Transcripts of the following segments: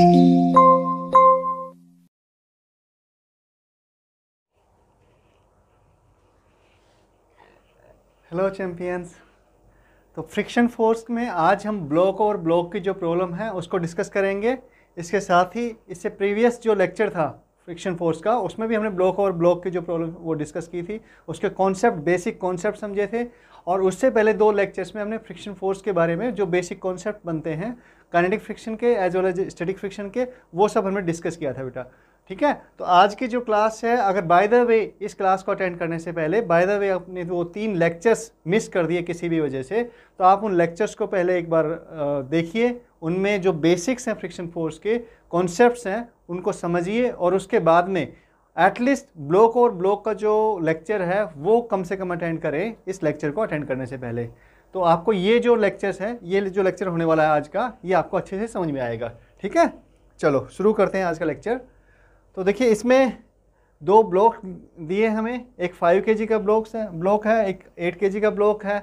Hello champions तो friction force में आज हम ब्लॉक और ब्लॉक की जो प्रॉब्लम है उसको डिस्कस करेंगे इसके साथ ही इससे प्रीवियस जो लेक्चर था फ्रिक्शन फोर्स का उसमें भी हमने ब्लॉक और ब्लॉक की जो प्रॉब्लम वो डिस्कस की थी उसके कॉन्सेप्ट बेसिक कॉन्सेप्ट समझे थे और उससे पहले दो लेक्चर्स में हमने फ्रिक्शन फोर्स के बारे में जो बेसिक कॉन्सेप्ट बनते हैं काइनेटिक फ्रिक्शन के as well as static friction के वो सब हमने डिस्कस किया था बेटा ठीक है तो आज की जो क्लास है अगर बाय द वे इस क्लास को अटेंड करने से पहले बाय द वे आपने वो तीन लेक्चर्स मिस कर दिए किसी भी वजह से तो आप उन लेक्चर्स को पहले एक बार देखिए उनमें जो बेसिक्स हैं फ्रिक्शन फोर्स के कॉन्सेप्ट हैं उनको समझिए और उसके बाद में एटलीस्ट ब्लॉक और ब्लॉक का जो लेक्चर है वो कम से कम अटेंड करें इस लेक्चर को अटेंड करने से पहले तो आपको ये जो लेक्चर्स है ये जो लेक्चर होने वाला है आज का ये आपको अच्छे से समझ में आएगा ठीक है चलो शुरू करते हैं आज का लेक्चर तो देखिए इसमें दो ब्लॉक दिए हमें एक फाइव के का ब्लॉक है ब्लॉक है एक एट के का ब्लॉक है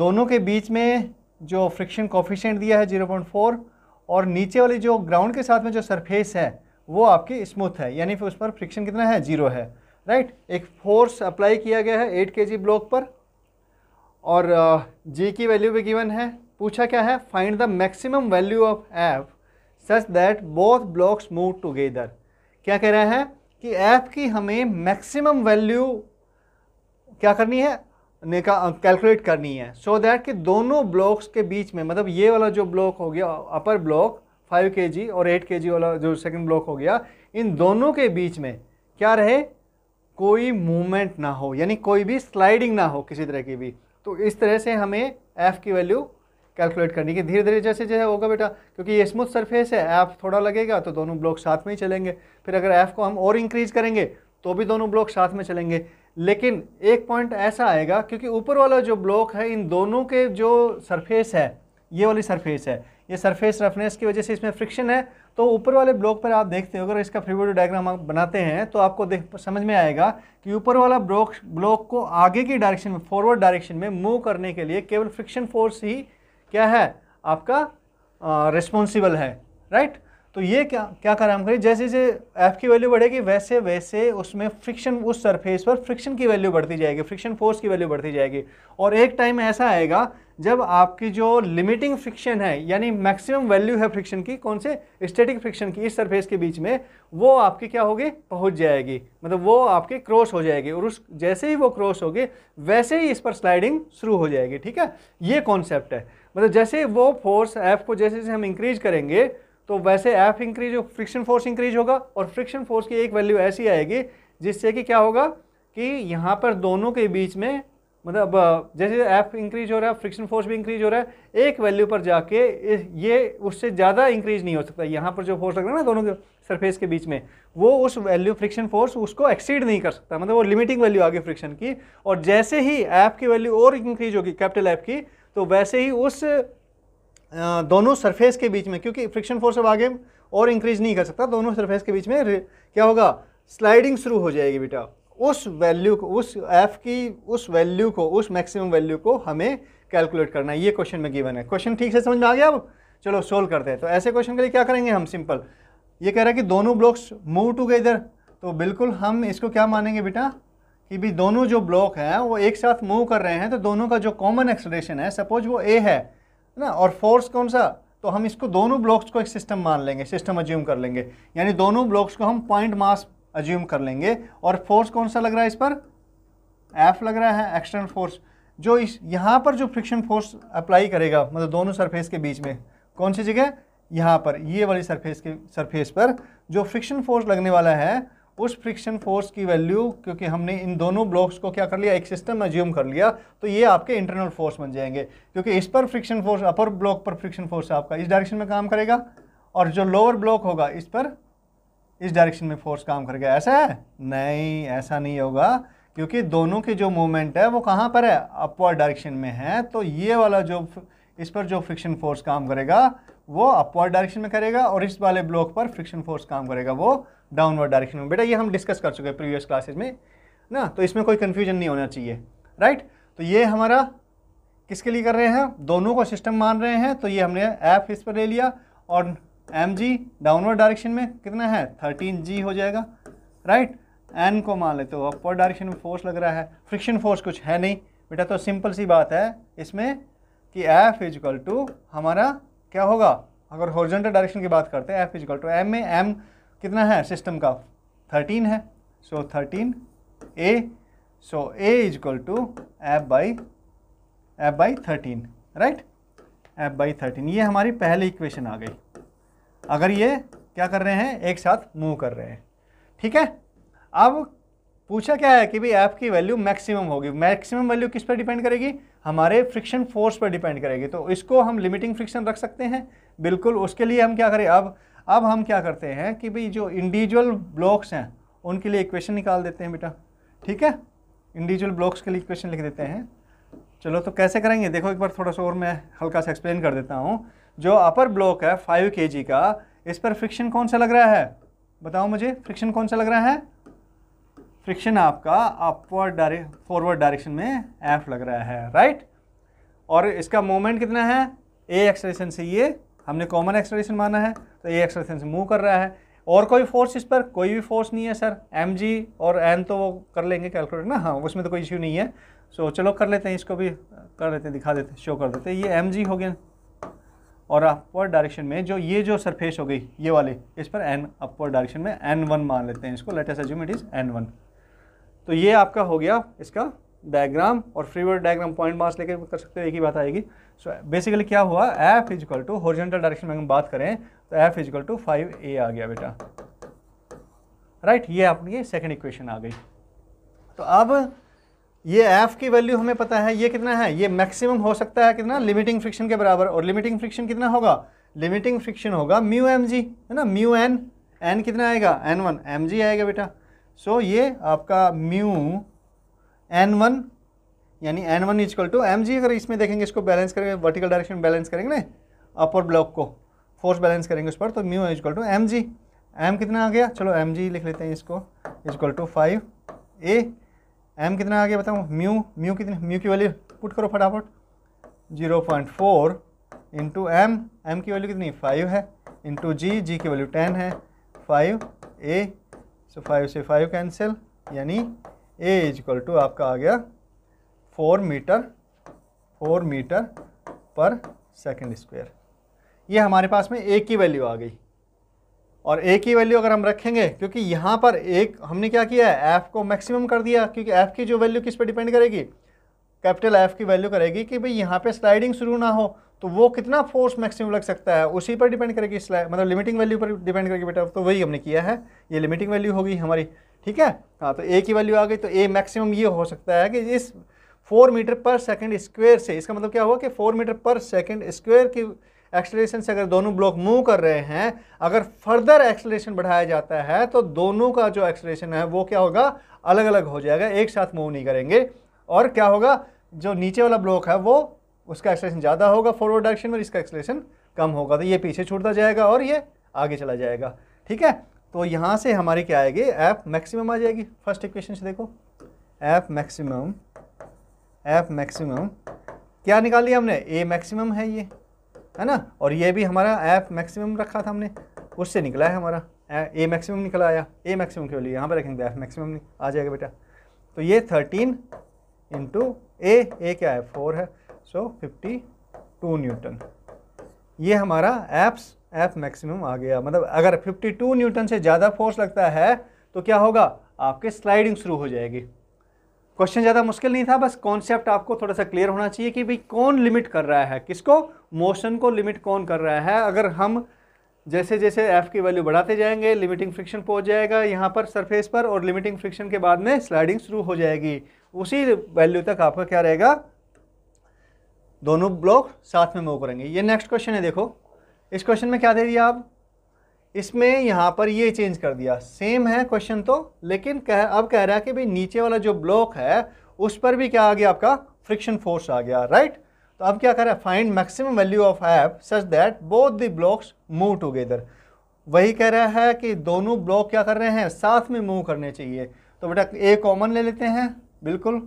दोनों के बीच में जो फ्रिक्शन कॉफिशेंट दिया है जीरो पॉइंट फोर और नीचे वाली जो ग्राउंड के साथ में जो सरफेस है वो आपकी स्मूथ है यानी फिर उस पर फ्रिक्शन कितना है जीरो है राइट एक फोर्स अप्लाई किया गया है एट के ब्लॉक पर और जी की वैल्यू भी गिवन है पूछा क्या है find the maximum value of F such that both blocks move together क्या कह रहे हैं कि एफ की हमें मैक्सिमम वैल्यू क्या करनी है ने का कैलकुलेट करनी है सो so दैट कि दोनों ब्लॉक्स के बीच में मतलब ये वाला जो ब्लॉक हो गया अपर ब्लॉक फाइव के और एट के वाला जो सेकंड ब्लॉक हो गया इन दोनों के बीच में क्या रहे कोई मूवमेंट ना हो यानी कोई भी स्लाइडिंग ना हो किसी तरह की भी तो इस तरह से हमें एफ़ की वैल्यू कैलकुलेट करनी है धीरे धीरे जैसे जैसे होगा बेटा क्योंकि ये स्मूथ सरफेस है एफ़ थोड़ा लगेगा तो दोनों ब्लॉक साथ में ही चलेंगे फिर अगर एफ़ को हम और इंक्रीज़ करेंगे तो भी दोनों ब्लॉक साथ में चलेंगे लेकिन एक पॉइंट ऐसा आएगा क्योंकि ऊपर वाला जो ब्लॉक है इन दोनों के जो सरफेस है ये वाली सरफेस है ये सरफेस रफनेस की वजह से इसमें फ्रिक्शन है तो ऊपर वाले ब्लॉक पर आप देखते हो अगर इसका फ्री डायग्राम आप बनाते हैं तो आपको देख समझ में आएगा कि ऊपर वाला ब्लॉक ब्लॉक को आगे की डायरेक्शन में फॉरवर्ड डायरेक्शन में मूव करने के लिए केवल फ्रिक्शन फोर्स ही क्या है आपका रिस्पॉन्सिबल है राइट तो ये क्या क्या काम करें जैसे जैसे एफ की वैल्यू बढ़ेगी वैसे वैसे उसमें फ्रिक्शन उस सरफेस पर फ्रिक्शन की वैल्यू बढ़ती जाएगी फ्रिक्शन फोर्स की वैल्यू बढ़ती जाएगी और एक टाइम ऐसा आएगा जब आपकी जो लिमिटिंग फ्रिक्शन है यानी मैक्सिमम वैल्यू है फ्रिक्शन की कौन से स्टैटिक फ्रिक्शन की इस सरफेस के बीच में वो आपकी क्या होगी पहुंच जाएगी मतलब वो आपके क्रॉस हो जाएगी और उस जैसे ही वो क्रॉस होगी वैसे ही इस पर स्लाइडिंग शुरू हो जाएगी ठीक है ये कॉन्सेप्ट है मतलब जैसे वो फोर्स एफ को जैसे जैसे हम इंक्रीज करेंगे तो वैसे एफ इंक्रीज हो फ्रिक्शन फोर्स इंक्रीज होगा और फ्रिक्शन फोर्स की एक वैल्यू ऐसी आएगी जिससे कि क्या होगा कि यहाँ पर दोनों के बीच में मतलब जैसे एफ इंक्रीज हो रहा है फ्रिक्शन फोर्स भी इंक्रीज हो रहा है एक वैल्यू पर जाके ये उससे ज़्यादा इंक्रीज नहीं हो सकता यहाँ पर जो फोर्स लग रहा है ना दोनों के सरफेस के बीच में वो उस वैल्यू फ्रिक्शन फोर्स उसको एक्सीड नहीं कर सकता मतलब वो लिमिटिंग वैल्यू आ गई फ्रिक्शन की और जैसे ही ऐप की वैल्यू और इंक्रीज होगी कैपिटल ऐप की तो वैसे ही उस दोनों सरफेस के बीच में क्योंकि फ्रिक्शन फोर्स अब आगे और इंक्रीज नहीं कर सकता दोनों सरफेस के बीच में क्या होगा स्लाइडिंग शुरू हो जाएगी बेटा उस वैल्यू को उस एफ की उस वैल्यू को उस मैक्सिमम वैल्यू को हमें कैलकुलेट करना है ये क्वेश्चन में गिवन है क्वेश्चन ठीक से समझ में आ गया अब चलो सोल्व करते हैं तो ऐसे क्वेश्चन के लिए क्या करेंगे हम सिंपल ये कह रहा है कि दोनों ब्लॉक्स मूव टुगेदर तो बिल्कुल हम इसको क्या मानेंगे बेटा कि भी दोनों जो ब्लॉक हैं वो एक साथ मूव कर रहे हैं तो दोनों का जो कॉमन एक्सलेशन है सपोज वो ए है ना और फोर्स कौन सा तो हम इसको दोनों ब्लॉक्स को एक सिस्टम मान लेंगे सिस्टम अज्यूम कर लेंगे यानी दोनों ब्लॉक्स को हम पॉइंट मास अज्यूम कर लेंगे और फोर्स कौन सा लग रहा है इस पर एफ लग रहा है एक्सटर्नल फोर्स जो इस यहाँ पर जो फ्रिक्शन फोर्स अप्लाई करेगा मतलब दोनों सरफेस के बीच में कौन सी जगह यहाँ पर ये वाली सरफेस के सरफेस पर जो फ्रिक्शन फोर्स लगने वाला है उस फ्रिक्शन फोर्स की वैल्यू क्योंकि हमने इन दोनों ब्लॉक्स को क्या कर लिया एक सिस्टम में ज्यूम कर लिया तो ये आपके इंटरनल फोर्स बन जाएंगे क्योंकि इस पर फ्रिक्शन फोर्स अपर ब्लॉक पर फ्रिक्शन फोर्स आपका इस डायरेक्शन में काम करेगा और जो लोअर ब्लॉक होगा इस पर इस डायरेक्शन में फोर्स काम करेगा ऐसा है नहीं ऐसा नहीं होगा क्योंकि दोनों की जो मूवमेंट है वो कहाँ पर है अपवर्ड डायरेक्शन में है तो ये वाला जो इस पर जो फ्रिक्शन फोर्स काम करेगा वो अपवर्ड डायरेक्शन में करेगा और इस वाले ब्लॉक पर फ्रिक्शन फोर्स काम करेगा वो डाउनवर्ड डायरेक्शन में बेटा ये हम डिस्कस कर चुके हैं प्रीवियस क्लासेज में ना तो इसमें कोई कन्फ्यूजन नहीं होना चाहिए राइट तो ये हमारा किसके लिए कर रहे हैं दोनों को सिस्टम मान रहे हैं तो ये हमने ऐप इस पर ले लिया और एम जी डाउनवर्ड डायरेक्शन में कितना है थर्टीन जी हो जाएगा राइट right? एन को मान लेते हो अपवर्ड डायरेक्शन में फोर्स लग रहा है फ्रिक्शन फोर्स कुछ है नहीं बेटा तो सिंपल सी बात है इसमें कि एफ इजकल टू हमारा क्या होगा अगर हॉर्जेंटल डायरेक्शन की बात करते हैं एफ इजकल टू एम में एम कितना है सिस्टम का थर्टीन है so thirteen A so A equal to F by F by thirteen right F by thirteen ये हमारी पहली इक्वेशन आ गई अगर ये क्या कर रहे हैं एक साथ मूव कर रहे हैं ठीक है अब पूछा क्या है कि भाई ऐप की वैल्यू मैक्सिमम होगी मैक्सिमम वैल्यू किस पर डिपेंड करेगी हमारे फ्रिक्शन फोर्स पर डिपेंड करेगी तो इसको हम लिमिटिंग फ्रिक्शन रख सकते हैं बिल्कुल उसके लिए हम क्या करें अब अब हम क्या करते हैं कि भाई जो इंडिविजुअल ब्लॉक्स हैं उनके लिए इक्वेशन निकाल देते हैं बेटा ठीक है इंडिविजुअल ब्लॉक्स के लिए इक्वेशन लिख देते हैं चलो तो कैसे करेंगे देखो एक बार थोड़ा सा और मैं हल्का सा एक्सप्लेन कर देता हूँ जो अपर ब्लॉक है फाइव के का इस पर फ्रिक्शन कौन सा लग रहा है बताओ मुझे फ्रिक्शन कौन सा लग रहा है फ्रिक्शन आपका अपवर्ड डायरे फॉरवर्ड डायरेक्शन में एफ लग रहा है राइट और इसका मोमेंट कितना है ए एक्सलेशन से ये हमने कॉमन एक्सलेशन माना है तो ए एक्सलेशन से मूव कर रहा है और कोई फोर्स इस पर कोई भी फोर्स नहीं है सर एम जी और एन तो वो कर लेंगे कैलकुलेट ना हाँ उसमें तो कोई इश्यू नहीं है सो so, चलो कर लेते हैं इसको भी कर लेते हैं दिखा देते हैं शो कर देते हैं ये एम जी हो गया और अपवर्ड डायरेक्शन में जो ये जो सरफेस हो गई ये वाले इस पर एन अपवर्ड डायरेक्शन में एन वन मान लेते हैं इसको let's assume it is N one तो ये आपका हो गया इसका डायग्राम और फ्रीवर्ड डायग्राम पॉइंट मास लेकर कर सकते हो एक ही बात आएगी सो बेसिकली क्या हुआ F equal to horizontal direction में हम बात करें तो F equal to five A आ गया बेटा राइट right, ये आपकी सेकेंड इक्वेशन आ गई तो अब ये एफ की वैल्यू हमें पता है ये कितना है ये मैक्सिमम हो सकता है कितना लिमिटिंग फ्रिक्शन के बराबर और लिमिटिंग फ्रिक्शन कितना होगा लिमिटिंग फ्रिक्शन होगा म्यू एम जी है ना म्यू एन एन कितना आएगा एन वन एम जी आएगा बेटा सो so, ये आपका म्यू एन वन यानी N one equal to M G अगर इसमें देखेंगे इसको बैलेंस करेंगे वर्टिकल डायरेक्शन बैलेंस करेंगे ना अपर ब्लॉक को फोर्स बैलेंस करेंगे उस पर तो mu equal to M G M कितना आ गया चलो एम जी लिख लेते हैं इसको equal to five A M कितना आ गया बताऊँ म्यू म्यू कितनी म्यू की वैल्यू पुट करो फटाफट zero point four into M M की वैल्यू कितनी फाइव है इंटू जी जी की वैल्यू टेन है फाइव ए सो फाइव से फाइव कैंसिल यानी ए इज इक्वल टू आपका आ गया four metre four metre per second square ये हमारे पास में ए की वैल्यू आ गई और ए की वैल्यू अगर हम रखेंगे क्योंकि यहाँ पर एक हमने क्या किया है एफ़ को मैक्सिमम कर दिया क्योंकि एफ़ की जो वैल्यू किस पर डिपेंड करेगी कैपिटल एफ़ की वैल्यू करेगी कि भाई यहाँ पे स्लाइडिंग शुरू ना हो तो वो कितना फोर्स मैक्सिमम लग सकता है उसी पर डिपेंड करेगी मतलब लिमिटिंग वैल्यू पर डिपेंड करेगी बेटा तो वही हमने किया है ये लिमिटिंग वैल्यू होगी हमारी ठीक है हाँ तो ए की वैल्यू आ गई तो ए मैक्सिमम ये हो सकता है कि इस four metre per second square से इसका मतलब क्या हुआ कि four metre per second square की एक्सलेशन से अगर दोनों ब्लॉक मूव कर रहे हैं अगर फर्दर एक्सलेशन बढ़ाया जाता है तो दोनों का जो एक्सलेशन है वो क्या होगा अलग अलग हो जाएगा एक साथ मूव नहीं करेंगे और क्या होगा जो नीचे वाला ब्लॉक है वो उसका एक्सलेशन ज़्यादा होगा फॉरवर्ड डायरेक्शन में इसका एक्सलेशन कम होगा तो ये पीछे छूटता जाएगा और ये आगे चला जाएगा ठीक है तो यहाँ से हमारी क्या आएगी ऐप मैक्सिमम आ जाएगी फर्स्ट इक्वेशन से देखो ऐप मैक्सिमम एफ मैक्सिमम क्या निकाली हमने ए मैक्सिमम है ये है ना और ये भी हमारा एफ मैक्सिमम रखा था हमने उससे निकला है हमारा ए मैक्सिमम निकला आया ए मैक्सिमम क्यों लिया यहाँ पर रखेंगे एफ मैक्सिमम आ जाएगा बेटा तो ये थर्टीन इंटू ए ए क्या है फोर है सो फिफ्टी टू न्यूटन ये हमारा एप्स एफ मैक्सिमम आ गया मतलब अगर फिफ्टी टू न्यूटन से ज़्यादा फोर्स लगता है तो क्या होगा आपके स्लाइडिंग शुरू हो जाएगी क्वेश्चन ज़्यादा मुश्किल नहीं था बस कॉन्सेप्ट आपको थोड़ा सा क्लियर होना चाहिए कि भाई कौन लिमिट कर रहा है किसको मोशन को लिमिट कौन कर रहा है अगर हम जैसे जैसे एफ़ की वैल्यू बढ़ाते जाएंगे लिमिटिंग फ्रिक्शन पहुंच जाएगा यहाँ पर सरफेस पर और लिमिटिंग फ्रिक्शन के बाद में स्लाइडिंग शुरू हो जाएगी उसी वैल्यू तक आपका क्या रहेगा दोनों ब्लॉक साथ में मूव करेंगे ये नेक्स्ट क्वेश्चन है देखो इस क्वेश्चन में क्या दे दिया आप इसमें यहाँ पर ये चेंज कर दिया सेम है क्वेश्चन तो लेकिन कह अब कह रहा है कि भाई नीचे वाला जो ब्लॉक है उस पर भी क्या आ गया आपका फ्रिक्शन फोर्स आ गया राइट तो अब क्या कर रहा है find maximum value of F such that both the blocks move together वही कह रहा है कि दोनों ब्लॉक क्या कर रहे हैं साथ में मूव करने चाहिए तो बेटा ए कॉमन ले लेते हैं बिल्कुल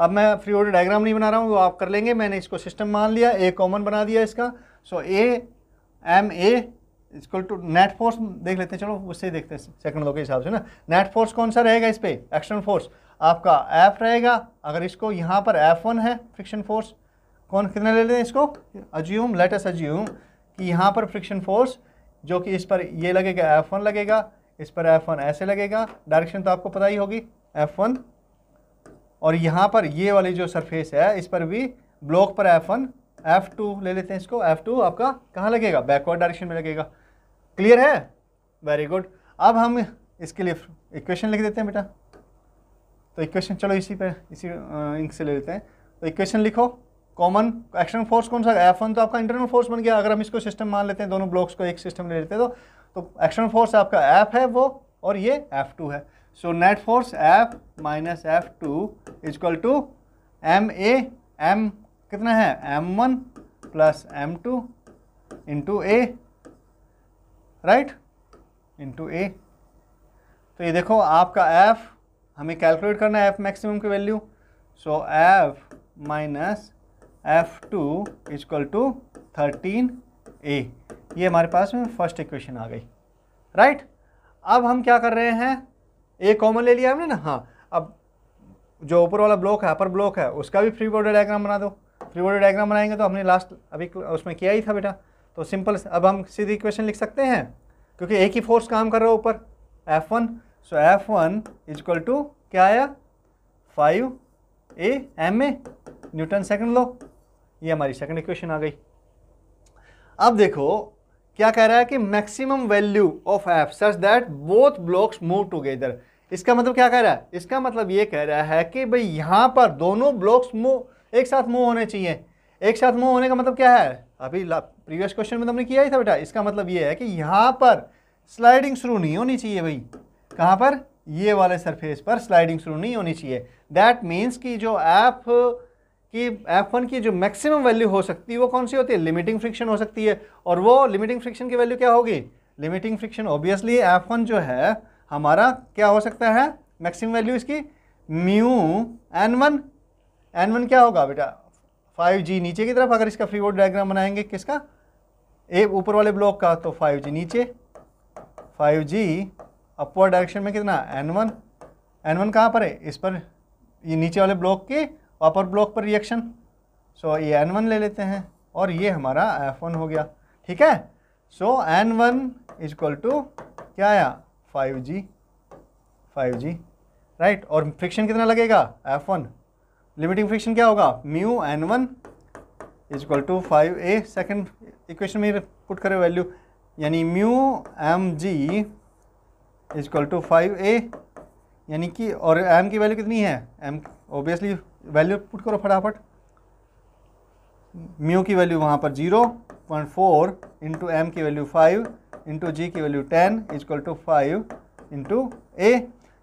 अब मैं फ्री ऑर्डर डायग्राम नहीं बना रहा हूँ वो आप कर लेंगे मैंने इसको सिस्टम मान लिया ए कॉमन बना दिया इसका so A M A equal to net force देख लेते हैं चलो उससे ही देखते हैं सेकंड लो के हिसाब से ना नेट फोर्स कौन सा रहेगा इस पर एक्सटर्नल फोर्स आपका एफ रहेगा अगर इसको यहाँ पर एफ वन है फ्रिक्शन फोर्स कौन कितने ले लेते हैं इसको अज्यूम लेटस अज्यूम कि यहाँ पर फ्रिक्शन फोर्स जो कि इस पर ये लगेगा एफ वन लगेगा इस पर एफ वन ऐसे लगेगा डायरेक्शन तो आपको पता ही होगी एफ वन और यहाँ पर ये वाली जो सरफेस है इस पर भी ब्लॉक पर एफ वन एफ टू ले लेते हैं इसको एफ टू आपका कहाँ लगेगा बैकवर्ड डायरेक्शन में लगेगा क्लियर है वेरी गुड अब हम इसके लिए इक्वेशन लिख देते हैं बेटा तो इक्वेशन चलो इसी पे इसी इंक से ले लेते हैं तो इक्वेशन लिखो कॉमन एक्सटर्नल फोर्स कौन सा एफ वन तो आपका इंटरनल फोर्स बन गया अगर हम इसको सिस्टम मान लेते हैं दोनों ब्लॉक्स को एक सिस्टम ले लेते हैं तो एक्सटर्नल तो फोर्स आपका एफ है वो और ये एफ टू है so net force F minus F two equal to M A M कितना है M one plus M two into A right into A तो ये देखो आपका एफ हमें कैलकुलेट करना है एफ मैक्सिमम की value so F minus F two equal to thirteen A ये हमारे पास में फर्स्ट इक्वेशन आ गई राइट अब हम क्या कर रहे हैं ए कॉमन ले लिया हमने ना हाँ अब जो ऊपर वाला ब्लॉक है अपर ब्लॉक है उसका भी फ्री बॉर्डर डायग्राम बना दो थ्री बॉडी डायग्राम बनाएंगे तो हमने लास्ट अभी उसमें किया ही था बेटा तो सिंपल अब हम सीधी इक्वेशन लिख सकते हैं क्योंकि एक ही फोर्स काम कर रहा है ऊपर F one so F one is equal to क्या आया five A M A newton second लो ये हमारी सेकेंड इक्वेशन आ गई अब देखो क्या कह रहा है कि maximum value of F such that both blocks move together इसका मतलब क्या कह रहा है इसका मतलब ये कह रहा है कि भाई यहाँ पर दोनों ब्लॉक्स मूव एक साथ मूव होने चाहिए एक साथ मूव होने का मतलब क्या है अभी प्रीवियस क्वेश्चन में तुमने तो किया ही था बेटा इसका मतलब ये है कि यहाँ पर स्लाइडिंग शुरू नहीं होनी चाहिए भाई कहाँ पर ये वाले सरफेस पर स्लाइडिंग शुरू नहीं होनी चाहिए दैट मीन्स कि जो एफ कि एफ वन की जो मैक्सिमम वैल्यू हो सकती है वो कौन सी होती है लिमिटिंग फ्रिक्शन हो सकती है और वो लिमिटिंग फ्रिक्शन की वैल्यू क्या होगी limiting friction obviously F one जो है हमारा क्या हो सकता है मैक्सिमम वैल्यू इसकी mu N one N one क्या होगा बेटा फाइव जी नीचे की तरफ अगर इसका फ्री बोर्ड डायग्राम बनाएंगे किसका ए ऊपर वाले ब्लॉक का तो फाइव जी नीचे फाइव जी अपवर डायरेक्शन में कितना एन वन एन वन कहाँ पर है इस पर ये नीचे वाले ब्लॉक के अपर ब्लॉक पर रिएक्शन सो ये एन वन ले लेते हैं और ये हमारा एफ वन हो गया ठीक है so N one is equal to क्या आया five G five G right और फ्रिक्शन कितना लगेगा एफ वन लिमिटिंग फ्रिक्शन क्या होगा mu N one is equal to five A second equation में पुट करें वैल्यू यानी mu M G is equal to five A यानी कि और एम की वैल्यू कितनी है एम ऑब्वियसली वैल्यू पुट करो फटाफट म्यू की वैल्यू वहाँ पर zero point four into M की वैल्यू फाइव इंटू जी की value ten equal to five into A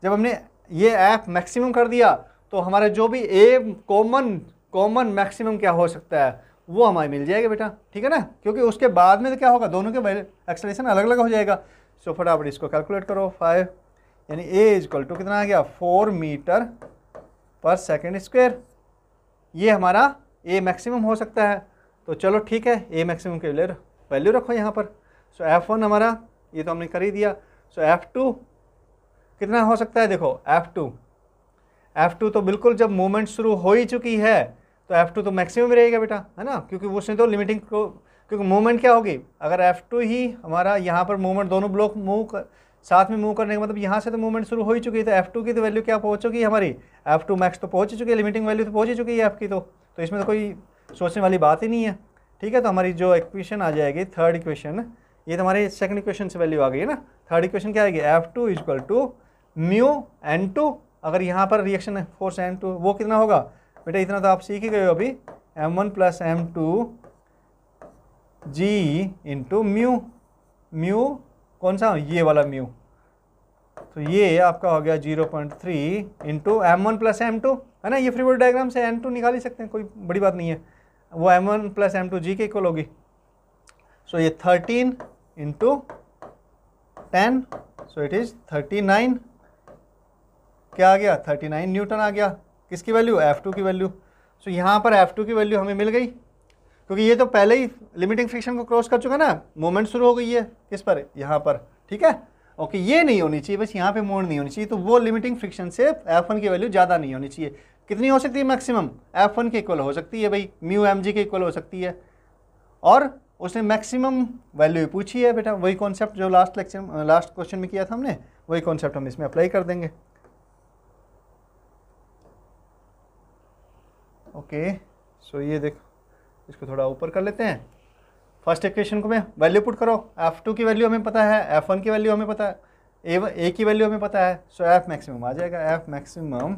जब हमने ये ऐप मैक्सिमम कर दिया तो हमारा जो भी ए कॉमन कॉमन मैक्सिमम क्या हो सकता है वो हमारे मिल जाएगा बेटा ठीक है ना क्योंकि उसके बाद में तो क्या होगा दोनों के एक्सलेशन अलग अलग हो जाएगा सो फटाफट इसको कैलकुलेट करो फाइव यानी ए इजक्ल टू कितना आ गया four metre per second square ये हमारा ए मैक्सिमम हो सकता है तो चलो ठीक है ए मैक्सिमम के लिए वैल्यू रखो यहाँ पर सो एफ़ वन हमारा ये तो हमने कर ही दिया सो एफ़ टू कितना हो सकता है देखो एफ़ टू F2 तो बिल्कुल जब मूवमेंट शुरू हो ही चुकी है तो F2 तो मैक्सिमम रहेगा बेटा है ना क्योंकि उसने तो लिमिटिंग को क्योंकि मूवमेंट क्या होगी अगर F2 ही हमारा यहाँ पर मूवमेंट दोनों ब्लॉक मूव कर साथ में मूव करने का मतलब यहाँ से तो मूवमेंट शुरू हो ही चुकी है तो टू की तो वैल्यू क्या पहुँच चुकी है हमारी टू मैक्स तो पहुँच चुकी है लिमिटिंग वैल्यू तो पहुँच ही चुकी है एफ़ तो की तो तो इसमें तो कोई सोचने वाली बात ही नहीं है ठीक है तो हमारी जो इक्वेशन आ जाएगी थर्ड इक्वेशन ये तो हमारे सेकंड इक्वेशन से वैल्यू आ गई है ना थर्ड इक्वेशन क्या आएगी F two equal to mu N two अगर यहाँ पर रिएक्शन फोर्स एम टू वो कितना होगा बेटा इतना तो आप सीख ही गए हो अभी M one plus M two G into mu mu कौन सा ये वाला म्यू तो ये आपका हो गया zero point three into M one plus M two है ना ये फ्री बॉडी डायग्राम से एम टू निकाल ही सकते हैं कोई बड़ी बात नहीं है वो M one plus M two G के इक्वल होगी सो ये thirteen into ten so it is thirty nine क्या आ गया थर्टी नाइन न्यूटन आ गया किसकी वैल्यू एफ़ टू की वैल्यू सो so, यहाँ पर एफ़ टू की वैल्यू हमें मिल गई क्योंकि ये तो पहले ही लिमिटिंग फ्रिक्शन को क्रॉस कर चुका ना मोमेंट शुरू हो गई है किस पर यहाँ पर ठीक है ओके okay, ये नहीं होनी चाहिए बस यहाँ पे मोड़ नहीं होनी चाहिए तो वो लिमिटिंग फ्रिक्शन से एफ वन की वैल्यू ज़्यादा नहीं होनी चाहिए कितनी हो सकती है मैक्सिमम एफ वन के इक्वल हो सकती है भाई म्यू एम जी के इक्वल हो सकती है और उसने मैक्सिमम वैल्यू पूछी है बेटा वही कॉन्सेप्ट जो लास्ट लेक्चर लास्ट क्वेश्चन में किया था हमने वही कॉन्सेप्ट हम इसमें अप्लाई कर देंगे ओके सो ये देखो इसको थोड़ा ऊपर कर लेते हैं फर्स्ट इक्वेशन को मैं वैल्यू पुट करो एफ़ टू की वैल्यू हमें पता है एफ़ वन की वैल्यू हमें पता है ए ए की वैल्यू हमें पता है सो एफ़ मैक्सिमम आ जाएगा एफ़ मैक्सिमम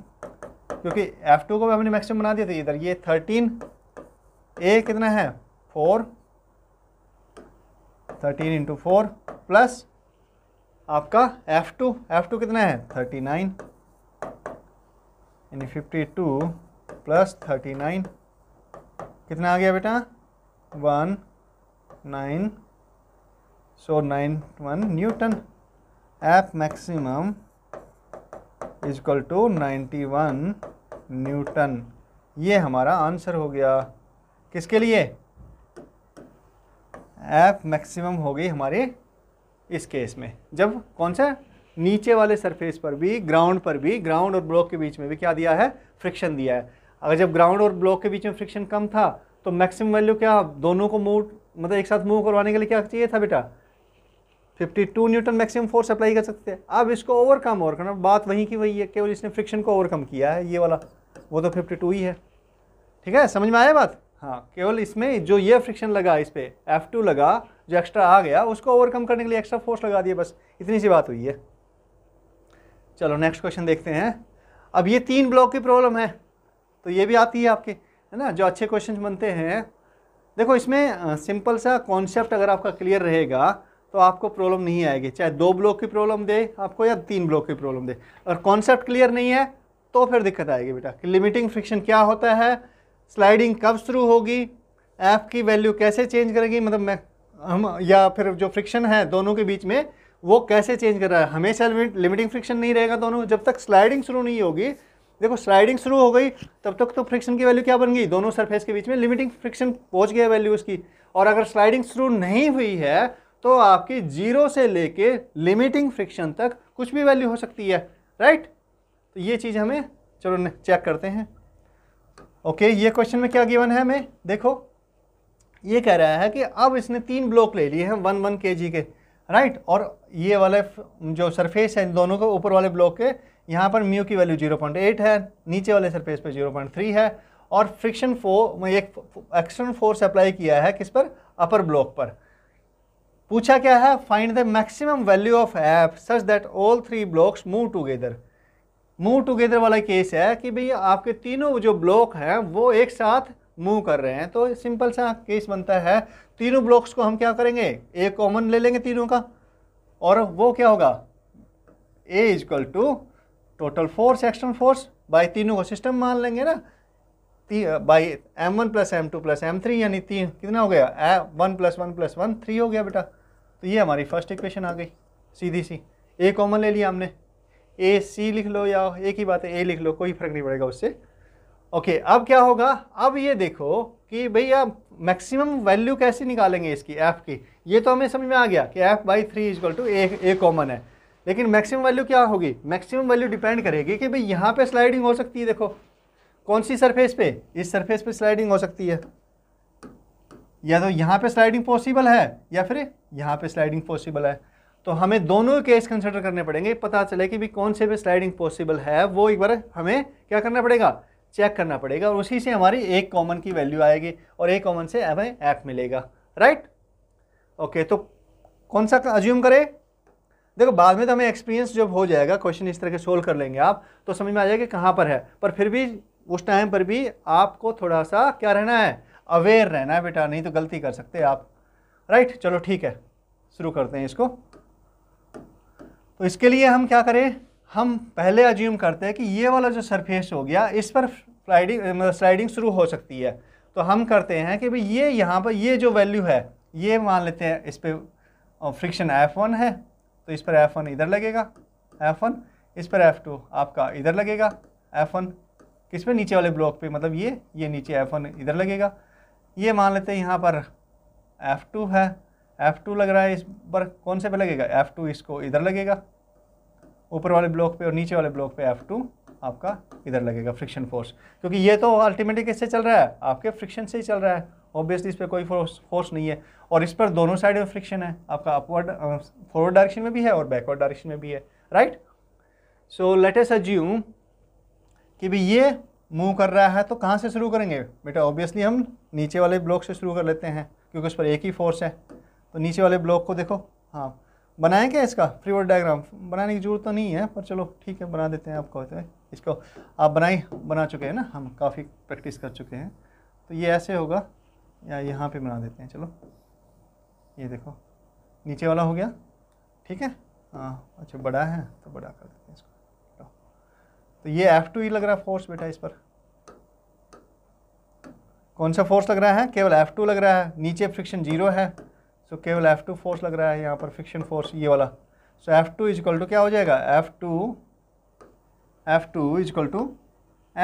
क्योंकि एफ़ टू को हमने मैक्सिमम बना दिया था इधर ये थर्टीन ए कितना है four thirteen into four plus आपका एफ़ टू एफ़ टू कितना है थर्टी नाइन यानी fifty two plus thirty nine कितना आ गया बेटा one nine so nine one newton F maximum is equal to ninety one newton ये हमारा आंसर हो गया किसके लिए एफ मैक्सिमम हो गई हमारे इस केस में जब कौन सा नीचे वाले सरफेस पर भी ग्राउंड पर भी ग्राउंड और ब्लॉक के बीच में भी क्या दिया है फ्रिक्शन दिया है अगर जब ग्राउंड और ब्लॉक के बीच में फ्रिक्शन कम था तो मैक्सिमम वैल्यू क्या दोनों को मूव मतलब एक साथ मूव करवाने के लिए क्या चाहिए था बेटा 52 न्यूटन मैक्सिमम फोर्स अप्लाई कर सकते हैं अब इसको ओवरकम और करना बात वहीं की वही है केवल इसने फ्रिक्शन को ओवरकम किया है ये वाला वो तो 52 ही है ठीक है समझ में आया बात हाँ केवल इसमें जो ये फ्रिक्शन लगा इस पर एफ टू लगा जो एक्स्ट्रा आ गया उसको ओवरकम करने के लिए एक्स्ट्रा फोर्स लगा दिया बस इतनी सी बात हुई है चलो नेक्स्ट क्वेश्चन देखते हैं अब ये तीन ब्लॉक की प्रॉब्लम है तो ये भी आती है आपके है ना जो अच्छे क्वेश्चन बनते हैं देखो इसमें सिंपल सा कॉन्सेप्ट अगर आपका क्लियर रहेगा तो आपको प्रॉब्लम नहीं आएगी चाहे दो ब्लॉक की प्रॉब्लम दे आपको या तीन ब्लॉक की प्रॉब्लम दे अगर कॉन्सेप्ट क्लियर नहीं है तो फिर दिक्कत आएगी बेटा कि लिमिटिंग फ्रिक्शन क्या होता है स्लाइडिंग कब शुरू होगी एफ़ की वैल्यू कैसे चेंज करेगी मतलब मैं हम या फिर जो फ्रिक्शन है दोनों के बीच में वो कैसे चेंज कर रहा है हमेशा लिमिटिंग फ्रिक्शन नहीं रहेगा दोनों जब तक स्लाइडिंग शुरू नहीं होगी देखो स्लाइडिंग शुरू हो गई तब तक तो फ्रिक्शन की वैल्यू क्या बन गई दोनों सरफेस के बीच में लिमिटिंग फ्रिक्शन पहुंच गया वैल्यू उसकी और अगर स्लाइडिंग शुरू नहीं हुई है तो आपकी जीरो से लेके लिमिटिंग फ्रिक्शन तक कुछ भी वैल्यू हो सकती है राइट तो ये चीज़ हमें चलो चेक करते हैं ओके ये क्वेश्चन में क्या गिवन है हमें देखो ये कह रहा है कि अब इसने तीन ब्लॉक ले लिए हैं वन वन के के राइट और ये वाले जो सरफेस है दोनों के ऊपर वाले ब्लॉक के यहाँ पर म्यू की वैल्यू जीरो पॉइंट एट है नीचे वाले सरफेस पे जीरो पॉइंट थ्री है और फ्रिक्शन फोर एक एक्सटर्नल फोर्स अप्लाई किया है किस पर अपर ब्लॉक पर पूछा क्या है find the maximum value of F such that all three blocks move together move together वाला केस है कि भैया आपके तीनों जो ब्लॉक हैं वो एक साथ मूव कर रहे हैं तो सिंपल सा केस बनता है तीनों ब्लॉक्स को हम क्या करेंगे एक कॉमन ले लेंगे तीनों का और वो क्या होगा A equal to total force external force by तीनों को सिस्टम मान लेंगे ना by M one plus M two plus M three यानी तीन कितना हो गया one plus one plus one three हो गया बेटा तो ये हमारी फर्स्ट इक्वेशन आ गई सीधी सी ए कॉमन ले लिया हमने ए सी लिख लो या एक ही बात है ए लिख लो कोई फ़र्क नहीं पड़ेगा उससे ओके अब क्या होगा अब ये देखो कि भैया मैक्सिमम वैल्यू कैसे निकालेंगे इसकी एफ़ की ये तो हमें समझ में आ गया कि F by three equal to A common है लेकिन मैक्सिमम वैल्यू क्या होगी मैक्सिमम वैल्यू डिपेंड करेगी कि भाई यहाँ पे स्लाइडिंग हो सकती है देखो कौन सी सरफेस पे इस सरफेस पे स्लाइडिंग हो सकती है या तो यहाँ पे स्लाइडिंग पॉसिबल है या फिर यहाँ पे स्लाइडिंग पॉसिबल है तो हमें दोनों केस कंसिडर करने पड़ेंगे पता चले कि भाई कौन से पे स्लाइडिंग पॉसिबल है वो एक बार हमें क्या करना पड़ेगा चेक करना पड़ेगा और उसी से हमारी एक कॉमन की वैल्यू आएगी और एक कॉमन से हमें एफ मिलेगा राइट ओके तो कौन सा अज्यूम करें देखो बाद में तो हमें एक्सपीरियंस जब हो जाएगा क्वेश्चन इस तरह के सोल्व कर लेंगे आप तो समझ में आ जाएगा कि कहाँ पर है पर फिर भी उस टाइम पर भी आपको थोड़ा सा क्या रहना है अवेयर रहना है बेटा नहीं तो गलती कर सकते आप राइट right? चलो ठीक है शुरू करते हैं इसको तो इसके लिए हम क्या करें हम पहले अज्यूम करते हैं कि ये वाला जो सरफेस हो गया इस पर स्लाइडिंग मतलब स्लाइडिंग शुरू हो सकती है तो हम करते हैं कि भाई ये यहाँ पर ये जो वैल्यू है ये मान लेते हैं इस पर फ्रिक्शन एफ वन है तो इस पर एफ़ वन इधर लगेगा एफ़ वन इस पर एफ़ टू आपका इधर लगेगा एफ़ वन किस पे नीचे वाले ब्लॉक पे मतलब ये ये नीचे एफ़ वन इधर लगेगा ये मान लेते हैं यहाँ पर एफ़ टू है एफ़ टू लग रहा है इस पर कौन से पे लगेगा एफ़ टू इसको इधर लगेगा ऊपर वाले ब्लॉक पे और नीचे वाले ब्लॉक पे एफ़ टू आपका इधर लगेगा फ्रिक्शन फोर्स क्योंकि ये तो अल्टीमेटली किससे चल रहा है आपके फ्रिक्शन से ही चल रहा है ऑब्वियसली इस पर कोई फोर्स फोर्स नहीं है और इस पर दोनों साइड में फ्रिक्शन है आपका अपवर्ड फॉरवर्ड डायरेक्शन में भी है और बैकवर्ड डायरेक्शन में भी है right so let's assume कि भी ये मूव कर रहा है तो कहाँ से शुरू करेंगे बेटा ऑब्वियसली हम नीचे वाले ब्लॉक से शुरू कर लेते हैं क्योंकि उस पर एक ही फोर्स है तो नीचे वाले ब्लॉक को देखो हाँ बनाएं क्या इसका फ्रीवर्ड डायग्राम बनाने की जरूरत तो नहीं है पर चलो ठीक है बना देते हैं आपको तो इसको आप बनाई बना चुके हैं ना हम काफ़ी प्रैक्टिस कर चुके हैं तो ये ऐसे होगा या यहाँ पे बना देते हैं चलो ये देखो नीचे वाला हो गया ठीक है हाँ अच्छा बड़ा है तो बड़ा कर देते हैं इसको तो ये एफ टू ही लग रहा है फोर्स बेटा इस पर कौन सा फोर्स लग रहा है केवल एफ टू लग रहा है नीचे फ्रिक्शन जीरो है सो तो केवल एफ टू फोर्स लग रहा है यहाँ पर फ्रिक्शन फोर्स ये वाला so F two equal to क्या हो जाएगा F two F two equal to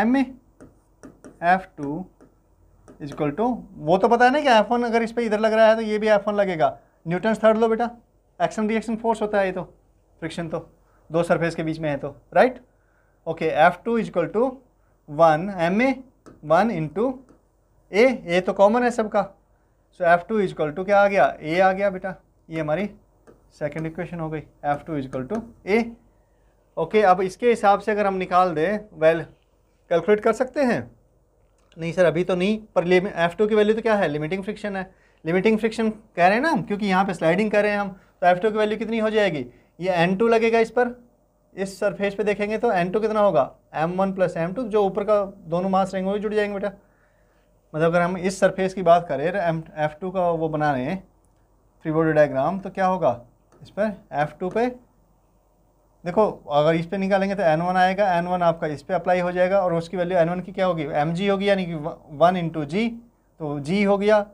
M A F two equal to वो तो पता है ना कि एफ अगर इस पर इधर लग रहा है तो ये भी एफ लगेगा न्यूटन थर्ड लो बेटा एक्शन रिएक्शन फोर्स होता है ये तो फ्रिक्शन तो दो सरफेस के बीच में है तो right okay F two equal to one M A one into A A तो कॉमन है सबका so F two equal to क्या आ गया ए आ गया बेटा ये हमारी सेकेंड इक्वेशन हो गई F two equal to A okay अब इसके हिसाब से अगर हम निकाल दें वेल well, कैलकुलेट कर सकते हैं नहीं सर अभी तो नहीं पर एफ टू की वैल्यू तो क्या है लिमिटिंग फ्रिक्शन है लिमिटिंग फ्रिक्शन कह रहे हैं ना हम क्योंकि यहाँ पे स्लाइडिंग कर रहे हैं हम तो एफ टू की वैल्यू कितनी हो जाएगी ये एन टू लगेगा इस पर इस सरफेस पे देखेंगे तो एन टू कितना होगा M one plus M two जो ऊपर का दोनों मास रहेंगे वो जुड़ जाएंगे बेटा मतलब अगर हम इस सरफेस की बात करें एम एफ टू का वो बना रहे हैं फ्री बॉडी डायग्राम तो क्या होगा इस पर एफ टू पे देखो अगर इस पर निकालेंगे तो एन वन आएगा एन वन आपका इस पर अप्लाई हो जाएगा और उसकी वैल्यू एन वन की क्या होगी एम जी होगी यानी कि वन इंटू जी तो जी हो गया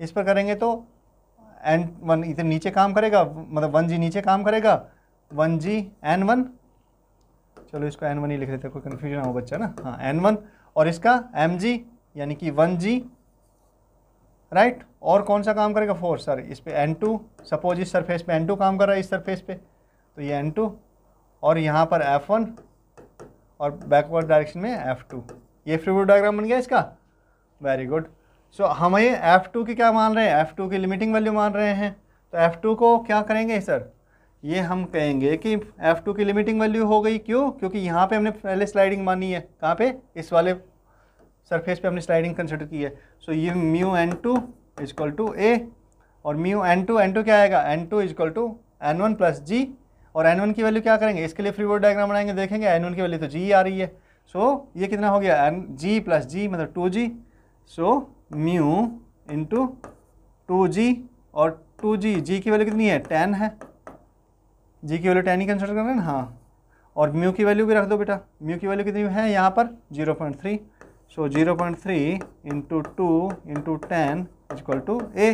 इस पर करेंगे तो एन वन इधर नीचे काम करेगा मतलब वन जी नीचे काम करेगा वन जी एन वन चलो इसको एन वन ही लिख देते कोई कन्फ्यूजन हो बच्चा ना हाँ एन वन और इसका एम जी यानी कि वन जी राइट और कौन सा काम करेगा फोर सर इस पर एन टू सपोज इस सरफेस पर एन टू काम कर रहा है इस सरफेस पर तो ये एन टू और यहाँ पर F1 और बैकवर्ड डायरेक्शन में F2 ये फ्री वोड डायग्राम बन गया इसका वेरी गुड सो हम ये F2 की क्या मान रहे हैं F2 की लिमिटिंग वैल्यू मान रहे हैं तो F2 को क्या करेंगे सर ये हम कहेंगे कि F2 की लिमिटिंग वैल्यू हो गई क्यों क्योंकि यहाँ पे हमने पहले स्लाइडिंग मानी है कहाँ पे इस वाले सरफेस पे हमने स्लाइडिंग कंसिडर की है सो so, ये mu N two equal to A और mu N two N two क्या आएगा N two equal to N one plus G और एन वन की वैल्यू क्या करेंगे इसके लिए फ्री बोर्ड डायग्राम बनाएंगे देखेंगे एन वन की वैल्यू तो जी आ रही है सो so, ये कितना हो गया एन जी प्लस जी मतलब two G so mu into two G और टू जी जी की वैल्यू कितनी है टेन है जी की वैल्यू टेन ही कंसिडर कर रहे हैं हाँ और म्यू की वैल्यू भी रख दो बेटा म्यू की वैल्यू कितनी है यहाँ पर zero point three so zero point three into two into ten equal to A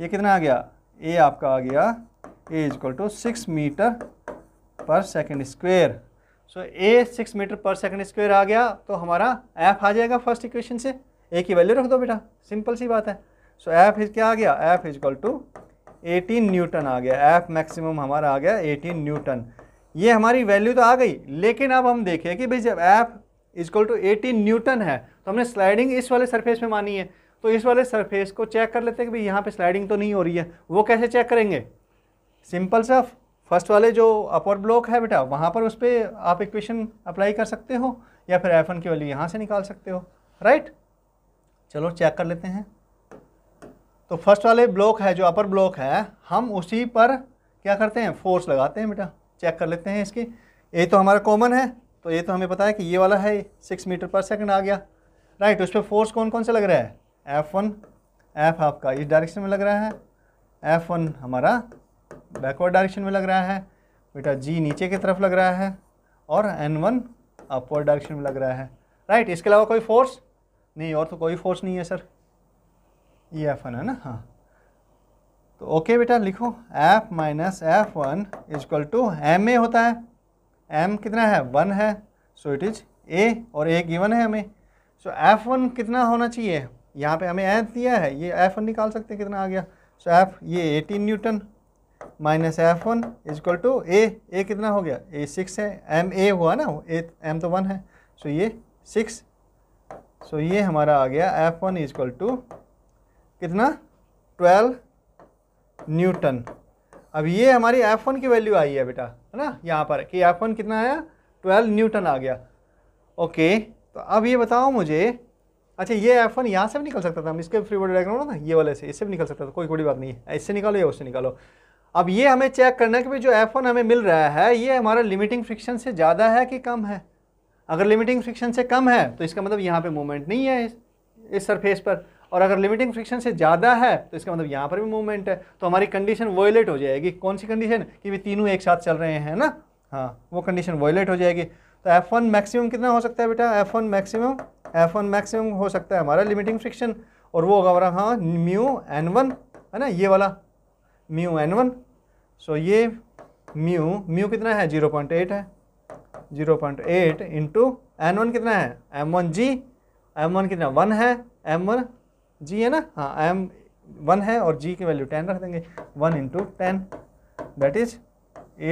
ये कितना आ गया ए आपका आ गया A is equal to six meter per second square. So A six meter per second square आ गया तो हमारा एफ आ जाएगा फर्स्ट इक्वेशन से ए की वैल्यू रख दो बेटा सिंपल सी बात है सो एफ इज क्या आ गया F is equal to eighteen newton आ गया एफ़ मैक्सिमम हमारा आ गया एटीन न्यूटन ये हमारी वैल्यू तो आ गई लेकिन अब हम देखें कि भाई जब F equal to eighteen newton है तो हमने स्लाइडिंग इस वाले सरफेस में मानी है तो इस वाले सरफेस को चेक कर लेते हैं कि भाई यहाँ पे स्लाइडिंग तो नहीं हो रही है वो कैसे चेक करेंगे सिंपल सा फर्स्ट वाले जो अपर ब्लॉक है बेटा वहाँ पर उस पर आप इक्वेशन अप्लाई कर सकते हो या फिर एफ की वैल्यू यहाँ से निकाल सकते हो राइट चलो चेक कर लेते हैं तो फर्स्ट वाले ब्लॉक है जो अपर ब्लॉक है हम उसी पर क्या करते हैं फोर्स लगाते हैं बेटा चेक कर लेते हैं इसकी ये तो हमारा कॉमन है तो ये तो हमें पता है कि ये वाला है सिक्स मीटर पर सेकंड आ गया राइट उस पर फोर्स कौन कौन सा लग रहा है एफ वन एफ आपका इस डायरेक्शन में लग रहा है एफ वन हमारा बैकवर्ड डायरेक्शन में लग रहा है बेटा जी नीचे की तरफ लग रहा है और एन वन अपवर्ड डायरेक्शन में लग रहा है राइट इसके अलावा कोई फोर्स नहीं और तो कोई फोर्स नहीं है सर ये एफ वन है ना हाँ तो ओके बेटा लिखो F minus F one equal to M A होता है एम कितना है वन है सो इट इज ए और ए गिवन है हमें सो एफ वन कितना होना चाहिए यहाँ पे हमें एथ दिया है ये एफ वन निकाल सकते हैं कितना आ गया सो so, एफ ये eighteen newton minus F one equal to A A कितना हो गया ए सिक्स है एम ए हुआ ना ए एम तो वन है सो ये सिक्स सो ये हमारा आ गया एफ वन इजक्ल टू कितना ट्वेल्व न्यूटन अब ये हमारी एफ वन की वैल्यू आई है बेटा है ना यहाँ पर कि एफ वन कितना आया ट्वेल्व न्यूटन आ गया ओके तो अब ये बताओ मुझे अच्छा ये एफ वन यहाँ से भी निकल सकता था हम इसके फ्री बॉडी डायग्राम ना ये वाले से इससे भी निकल सकता था कोई बड़ी बात नहीं है इससे निकालो या उससे निकालो अब ये हमें चेक करना है कि जो एफ हमें मिल रहा है ये हमारा लिमिटिंग फ्रिक्शन से ज़्यादा है कि कम है अगर लिमिटिंग फ्रिक्शन से कम है तो इसका मतलब यहाँ पे मूवमेंट नहीं है इस, सरफेस पर और अगर लिमिटिंग फ्रिक्शन से ज़्यादा है तो इसका मतलब यहाँ पर भी मूवमेंट है तो हमारी कंडीशन वोलेट हो जाएगी कौन सी कंडीशन कि वे तीनों एक साथ चल रहे हैं ना हाँ वो कंडीशन वोलेट हो जाएगी तो एफ वन मैक्सिमम कितना हो सकता है बेटा F one maximum F one maximum हो सकता है हमारा लिमिटिंग फ्रिक्शन और वो होगा हमारा हाँ म्यू एन वन है ना ये वाला mu N one so so, ये म्यू म्यू कितना है जीरो पॉइंट एट है zero point eight into N one कितना है M one G M one कितना वन है एम वन जी है ना हाँ एम वन है और जी की वैल्यू टेन रख देंगे one into ten that is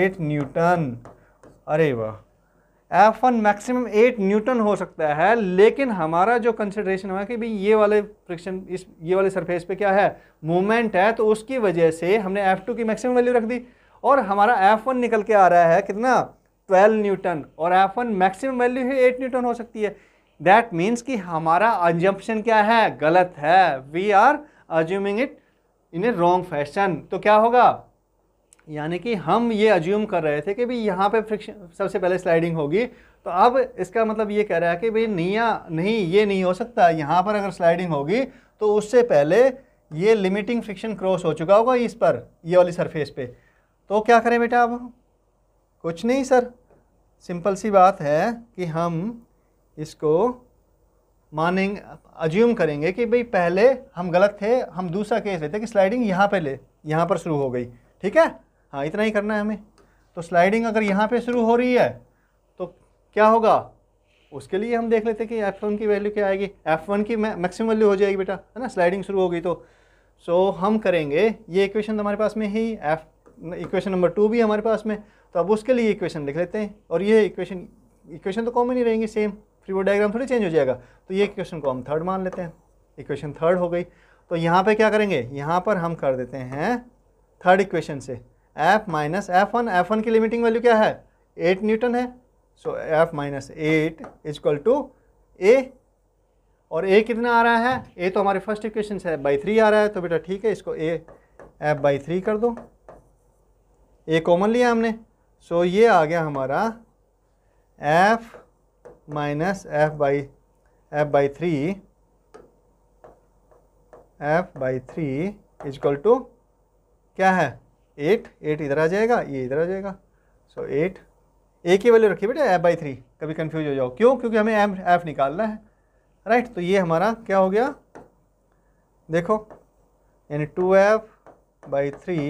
eight newton अरे वाह F one maximum eight newton हो सकता है लेकिन हमारा जो कंसिडरेशन हुआ कि भाई ये वाले फ्रिक्शन इस ये वाले सरफेस पे क्या है मूवमेंट है तो उसकी वजह से हमने एफ़ टू की मैक्सिमम वैल्यू रख दी और हमारा एफ़ वन निकल के आ रहा है कितना ट्वेल्व न्यूटन और एफ़ वन मैक्सिमम वैल्यू ही एट न्यूटन हो सकती है दैट मीन्स कि हमारा अंजम्पन क्या है गलत है we are assuming it in a wrong fashion तो क्या होगा यानी कि हम ये अज्यूम कर रहे थे कि भाई यहाँ पे फ्रिक्शन सबसे पहले स्लाइडिंग होगी तो अब इसका मतलब ये कह रहा है कि भाई निया नहीं ये नहीं हो सकता यहाँ पर अगर स्लाइडिंग होगी तो उससे पहले ये लिमिटिंग फ्रिक्शन क्रॉस हो चुका होगा इस पर ये वाली सरफेस पे तो क्या करें बेटा अब कुछ नहीं सर सिंपल सी बात है कि हम इसको मानेंगे अज्यूम करेंगे कि भाई पहले हम गलत थे हम दूसरा केस लेते कि स्लाइडिंग यहाँ पर ले यहाँ पर शुरू हो गई ठीक है हाँ इतना ही करना है हमें तो स्लाइडिंग अगर यहाँ पे शुरू हो रही है तो क्या होगा उसके लिए हम देख लेते कि एफ़ वन की वैल्यू क्या आएगी एफ़ वन की मैक्सिमम वैल्यू हो जाएगी बेटा है ना स्लाइडिंग शुरू होगी तो सो so, हम करेंगे ये इक्वेशन हमारे पास में ही एफ इक्वेशन नंबर टू भी हमारे पास में तो अब उसके लिए इक्वेशन लिख लेते हैं और ये इक्वेशन इक्वेशन तो कॉमन ही रहेंगी सेम फिर वो डायग्राम थोड़ी चेंज हो जाएगा तो ये इक्वेशन को हम थर्ड मान लेते हैं इक्वेशन थर्ड हो गई तो यहाँ पे क्या करेंगे यहाँ पर हम कर देते हैं थर्ड इक्वेशन से F minus F one F one की लिमिटिंग वैल्यू क्या है एट न्यूटन है so F minus eight is equal to A और ए कितना आ रहा है ए तो हमारे फर्स्ट इक्वेशन से बाई थ्री आ रहा है तो बेटा ठीक है इसको ए एफ बाई थ्री कर दो ए कॉमन लिया हमने सो so, ये आ गया हमारा F minus F by F by three F by three equal to क्या है एट एट इधर आ जाएगा ये इधर आ जाएगा सो so, एट ए की वैल्यू रखिए बेटा एफ बाई थ्री कभी कन्फ्यूज हो जाओ क्यों क्योंकि हमें एम एफ निकालना है राइट right, तो ये हमारा क्या हो गया देखो यानी two F by three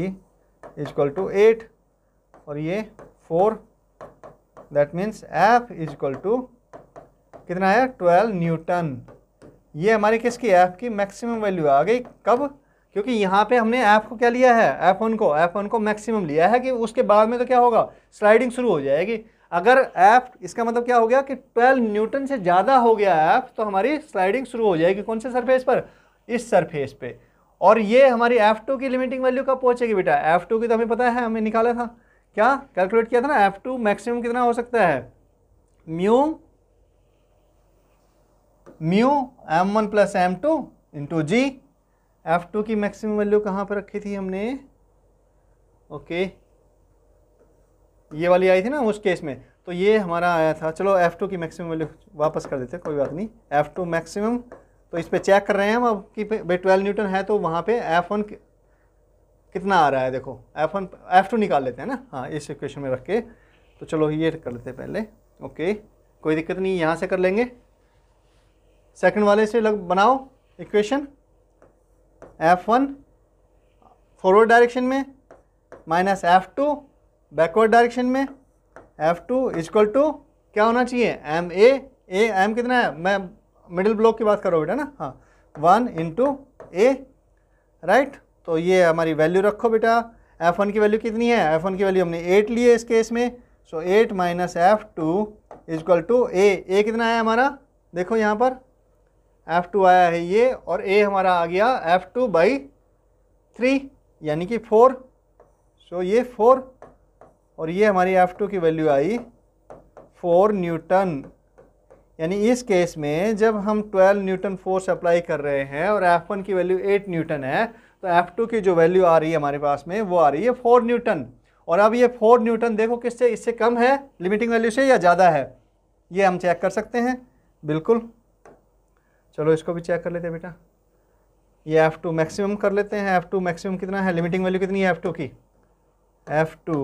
equal to eight और ये four that means F equal to कितना आया ट्वेल्व न्यूटन ये हमारी किसकी एफ की मैक्सिमम वैल्यू आ गई कब क्योंकि यहाँ पे हमने एफ को क्या लिया है एफ वन को एफ वन को मैक्सिमम लिया है कि उसके बाद में तो क्या होगा स्लाइडिंग शुरू हो जाएगी अगर एफ इसका मतलब क्या हो गया कि 12 न्यूटन से ज़्यादा हो गया एफ तो हमारी स्लाइडिंग शुरू हो जाएगी कौन से सरफेस पर इस सरफेस पे और ये हमारी एफ टू की लिमिटिंग वैल्यू कब पहुँचेगी बेटा एफ टू की तो हमें पता है हमें निकाला था क्या कैलकुलेट किया था ना एफ टू मैक्सिमम कितना हो सकता है mu mu M one plus M two into G F two की मैक्सिमम वैल्यू कहाँ पर रखी थी हमने ओके ये वाली आई थी ना उस केस में तो ये हमारा आया था चलो एफ़ टू की मैक्सिमम वैल्यू वापस कर देते कोई बात नहीं एफ़ टू मैक्सिमम तो इस पर चेक कर रहे हैं हम अब कि भाई ट्वेल्व न्यूटन है तो वहाँ पे एफ़ वन कितना आ रहा है देखो एफ़ वन एफ़ टू निकाल लेते हैं ना हाँ इस इक्वेशन में रख के तो चलो ये कर लेते हैं पहले ओके कोई दिक्कत नहीं यहाँ से कर लेंगे सेकेंड वाले से लग बनाओ equation F one forward direction में minus F two backward direction में एफ टू इजक्वल टू क्या होना चाहिए एम ए ए एम कितना है मैं मिडिल ब्लॉक की बात कर रहा हूँ बेटा ना हाँ वन इंटू ए राइट तो ये हमारी वैल्यू रखो बेटा एफ वन की वैल्यू कितनी है एफ वन की वैल्यू हमने एट ली है इस केस में so eight minus F two equal to A A कितना है हमारा देखो यहाँ पर एफ़ टू आया है ये और ए हमारा आ गया एफ़ टू बाई थ्री यानी कि फोर सो ये फोर और ये हमारी एफ़ टू की वैल्यू आई फोर न्यूटन यानी इस केस में जब हम 12 न्यूटन फोर्स अप्लाई कर रहे हैं और F1 की वैल्यू 8 न्यूटन है तो F2 की जो वैल्यू आ रही है हमारे पास में वो आ रही है 4 न्यूटन और अब ये 4 न्यूटन देखो किससे इससे कम है लिमिटिंग वैल्यू से या ज़्यादा है ये हम चेक कर सकते हैं बिल्कुल चलो इसको भी चेक कर लेते हैं बेटा ये एफ़ टू मैक्सिमम कर लेते हैं एफ़ टू मैक्सिमम कितना है लिमिटिंग वैल्यू कितनी है एफ़ टू की F two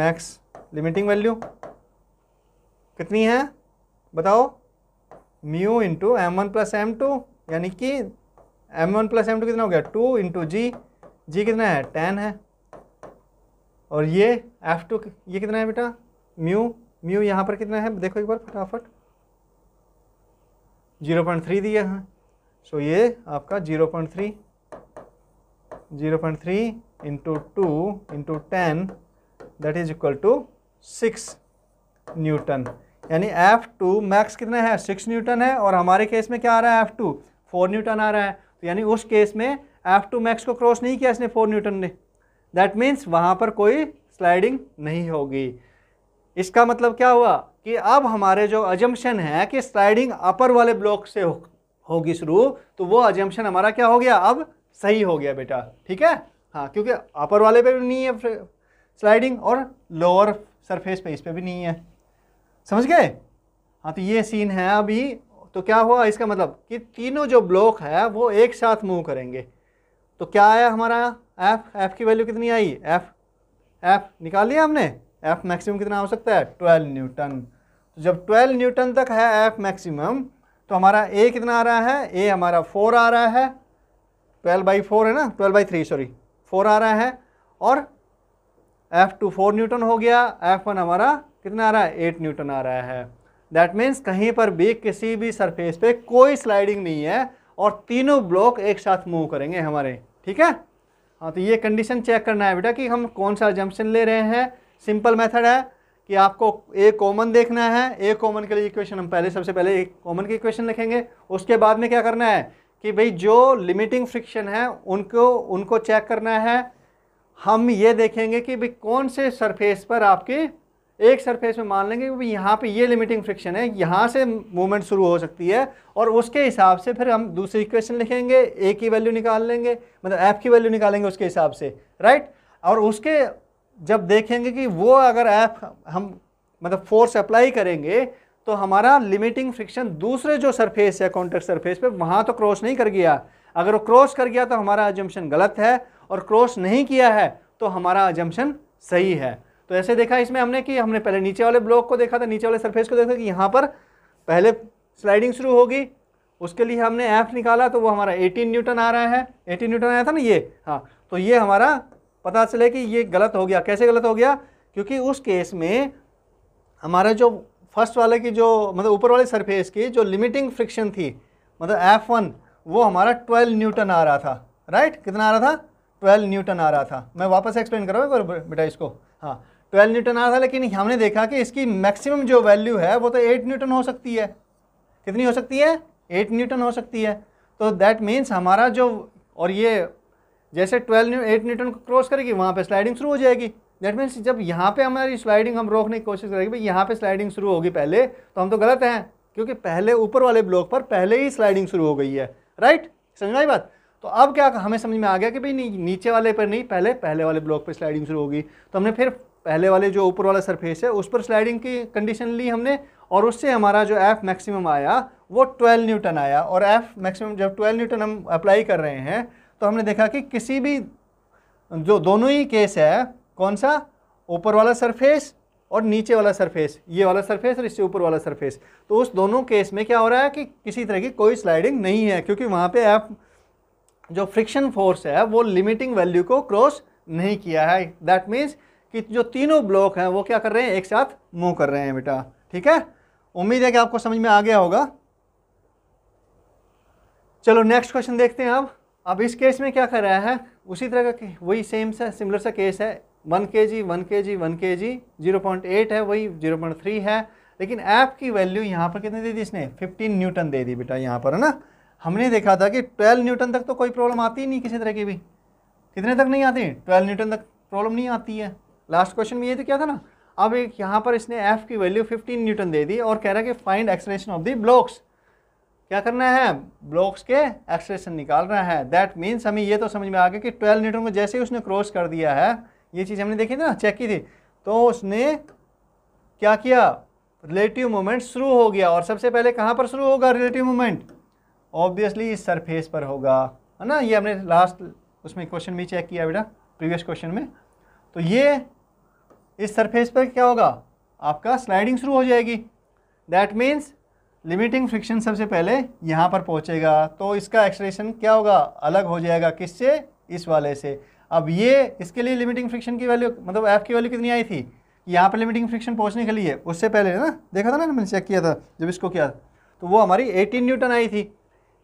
max limiting value कितनी है बताओ mu into M one plus M two यानी कि M one plus M two कितना हो गया टू इंटू जी जी कितना है टेन है और ये एफ़ टू ये कितना है बेटा म्यू म्यू यहाँ पर कितना है देखो एक बार फटाफट जीरो पॉइंट थ्री दिया है सो ये आपका zero point three zero point three into two into ten that is equal to six newton यानी एफ़ टू मैक्स कितना है सिक्स न्यूटन है और हमारे केस में क्या आ रहा है एफ़ टू फोर न्यूटन आ रहा है तो यानी उस केस में एफ़ टू मैक्स को क्रॉस नहीं किया इसने फोर न्यूटन ने दैट मीन्स वहाँ पर कोई स्लाइडिंग नहीं होगी इसका मतलब क्या हुआ कि अब हमारे जो अजम्पन है कि स्लाइडिंग अपर वाले ब्लॉक से हो, होगी शुरू तो वो अजम्पन हमारा क्या हो गया अब सही हो गया बेटा ठीक है हाँ क्योंकि अपर वाले पे भी नहीं है स्लाइडिंग और लोअर सरफेस पे इस पर भी नहीं है समझ गए हाँ तो ये सीन है अभी तो क्या हुआ इसका मतलब कि तीनों जो ब्लॉक है वो एक साथ मूव करेंगे तो क्या आया हमारा एफ़ एफ़ की वैल्यू कितनी आई एफ़ एफ़ निकाल लिया हमने एफ मैक्सिमम कितना हो सकता है ट्वेल्व न्यूटन तो जब ट्वेल्व न्यूटन तक है एफ मैक्सिमम तो हमारा ए कितना आ रहा है ए हमारा फोर आ रहा है ट्वेल्व बाई फोर है ना twelve by three sorry four आ रहा है और एफ टू फोर न्यूटन हो गया एफ वन हमारा कितना आ रहा है एट न्यूटन आ रहा है दैट मीन्स कहीं पर भी किसी भी सरफेस पे कोई स्लाइडिंग नहीं है और तीनों ब्लॉक एक साथ मूव करेंगे हमारे ठीक है हाँ तो ये कंडीशन चेक करना है बेटा कि हम कौन सा जंक्शन ले रहे हैं सिंपल मेथड है कि आपको ए कॉमन देखना है ए कॉमन के लिए इक्वेशन हम पहले सबसे पहले एक कॉमन की इक्वेशन लिखेंगे उसके बाद में क्या करना है कि भाई जो लिमिटिंग फ्रिक्शन है उनको उनको चेक करना है हम ये देखेंगे कि भाई कौन से सरफेस पर आपके एक सरफेस में मान लेंगे कि यहाँ पे ये लिमिटिंग फ्रिक्शन है यहाँ से मूवमेंट शुरू हो सकती है और उसके हिसाब से फिर हम दूसरी इक्वेशन लिखेंगे ए की वैल्यू निकाल लेंगे मतलब एफ की वैल्यू निकालेंगे उसके हिसाब से राइट और उसके जब देखेंगे कि वो अगर ऐप हम मतलब फोर्स अप्लाई करेंगे तो हमारा लिमिटिंग फ्रिक्शन दूसरे जो सरफेस है कॉन्टेक्ट सरफेस पे वहाँ तो क्रॉस नहीं कर गया अगर वो क्रॉस कर गया तो हमारा एजम्पन गलत है और क्रॉस नहीं किया है तो हमारा एजम्पन सही है तो ऐसे देखा इसमें हमने कि हमने पहले नीचे वाले ब्लॉक को देखा था नीचे वाले सरफेस को देखा कि यहाँ पर पहले स्लाइडिंग शुरू होगी उसके लिए हमने एफ निकाला तो वो हमारा 18 न्यूटन आ रहा है 18 न्यूटन आया था ना ये हाँ तो ये हमारा पता चले कि ये गलत हो गया कैसे गलत हो गया क्योंकि उस केस में हमारा जो फर्स्ट वाले की जो मतलब ऊपर वाले सरफेस की जो लिमिटिंग फ्रिक्शन थी मतलब एफ वन वो हमारा ट्वेल्व न्यूटन आ रहा था राइट कितना आ रहा था ट्वेल्व न्यूटन आ रहा था मैं वापस एक्सप्लेन कर रहा हूँ बेटा इसको हाँ ट्वेल्व न्यूटन आ रहा था लेकिन हमने देखा कि इसकी मैक्सिमम जो वैल्यू है वो तो एट न्यूटन हो सकती है कितनी हो सकती है एट न्यूटन हो सकती है तो दैट मीन्स हमारा जो और ये जैसे ट्वेल्व न्यू एट न्यूटन को क्रॉस करेगी वहाँ पे स्लाइडिंग शुरू हो जाएगी दैट मीन्स जब यहाँ पे हमारी स्लाइडिंग हम रोकने की कोशिश करेंगे भाई यहाँ पे स्लाइडिंग शुरू होगी पहले तो हम तो गलत हैं क्योंकि पहले ऊपर वाले ब्लॉक पर पहले ही स्लाइडिंग शुरू हो गई है राइट समझ आई बात तो अब क्या हमें समझ में आ गया कि भाई नहीं नीचे वाले पर नहीं पहले पहले वाले ब्लॉक पर स्लाइडिंग शुरू होगी तो हमने फिर पहले वाले जो ऊपर वाला सरफेस है उस पर स्लाइडिंग की कंडीशन ली हमने और उससे हमारा जो एफ़ मैक्सिमम आया वो 12 न्यूटन आया और एफ़ मैक्सिमम जब 12 न्यूटन हम अप्लाई कर रहे हैं तो हमने देखा कि किसी भी जो दोनों ही केस है कौन सा ऊपर वाला सरफेस और नीचे वाला सरफेस ये वाला सरफेस और इससे ऊपर वाला सरफेस तो उस दोनों केस में क्या हो रहा है कि किसी तरह की कोई स्लाइडिंग नहीं है क्योंकि वहाँ पे एफ जो फ्रिक्शन फोर्स है वो लिमिटिंग वैल्यू को क्रॉस नहीं किया है दैट मीन्स कि जो तीनों ब्लॉक हैं वो क्या कर रहे हैं एक साथ मूव कर रहे हैं बेटा ठीक है उम्मीद है कि आपको समझ में आ गया होगा चलो नेक्स्ट क्वेश्चन देखते हैं आप अब इस केस में क्या कर रहा है उसी तरह का वही सेम सा सिमिलर सा केस है वन के जी वन के जी वन के जी जीरो पॉइंट एट है वही जीरो पॉइंट थ्री है लेकिन F की वैल्यू यहाँ पर कितनी दे दी इसने फिफ्टीन न्यूटन दे दी बेटा यहाँ पर है ना हमने देखा था कि ट्वेल्व न्यूटन तक तो कोई प्रॉब्लम आती ही नहीं किसी तरह की भी कितने तक नहीं आती ट्वेल्व न्यूटन तक प्रॉब्लम नहीं आती है लास्ट क्वेश्चन में ये तो क्या था ना अब एक यहाँ पर इसने एफ़ की वैल्यू फिफ्टीन न्यूटन दे दी और कह रहा है कि find acceleration of the blocks क्या करना है ब्लॉक्स के एक्सप्रेशन निकालना है दैट मीन्स हमें ये तो समझ में आ गया कि ट्वेल्व न्यूटन को जैसे ही उसने क्रॉस कर दिया है ये चीज़ हमने देखी थी ना चेक की थी तो उसने क्या किया रिलेटिव मोमेंट शुरू हो गया और सबसे पहले कहाँ पर शुरू होगा रिलेटिव मोमेंट ऑब्वियसली इस सरफेस पर होगा है ना ये हमने लास्ट उसमें क्वेश्चन भी चेक किया बेटा प्रीवियस क्वेश्चन में तो ये इस सरफेस पर क्या होगा आपका स्लाइडिंग शुरू हो जाएगी दैट मीन्स लिमिटिंग फ्रिक्शन सबसे पहले यहाँ पर पहुँचेगा तो इसका एक्सलेशन क्या होगा अलग हो जाएगा किससे इस वाले से अब ये इसके लिए लिमिटिंग फ्रिक्शन की वैल्यू मतलब एफ़ की वैल्यू कितनी आई थी यहाँ पर लिमिटिंग फ्रिक्शन पहुँचने के लिए उससे पहले ना देखा था ना मैंने चेक किया था जब इसको किया तो वो हमारी एटीन न्यूटन आई थी